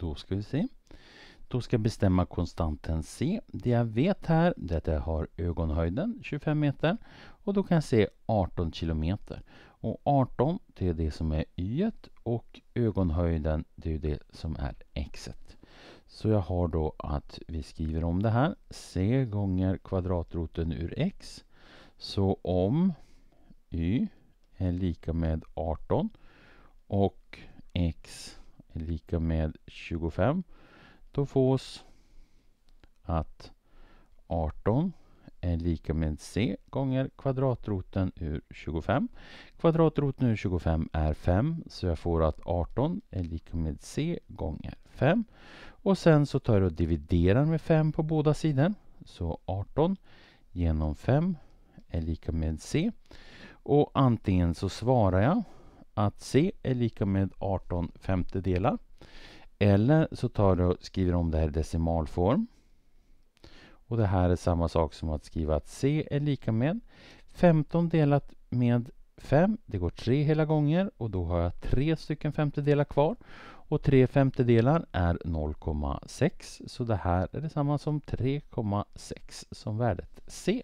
Då ska vi se. Då ska jag bestämma konstanten C. Det jag vet här är att jag har ögonhöjden 25 meter och då kan jag se 18 kilometer. Och 18 det är det som är y och ögonhöjden det är det som är x. -et. Så jag har då att vi skriver om det här. C gånger kvadratroten ur x. Så om y är lika med 18 och x är lika med 25 då fås att 18 är lika med c gånger kvadratroten ur 25. Kvadratroten ur 25 är 5 så jag får att 18 är lika med c gånger 5. Och sen så tar jag och dividerar med 5 på båda sidor. Så 18 genom 5 är lika med c. Och antingen så svarar jag att C är lika med 18 femtedelar. Eller så tar du och skriver om det här i decimalform. Och det här är samma sak som att skriva att C är lika med 15 delat med 5. Det går 3 hela gånger och då har jag 3 stycken femtedelar kvar. Och 3 femtedelar är 0,6 så det här är detsamma som 3,6 som värdet C.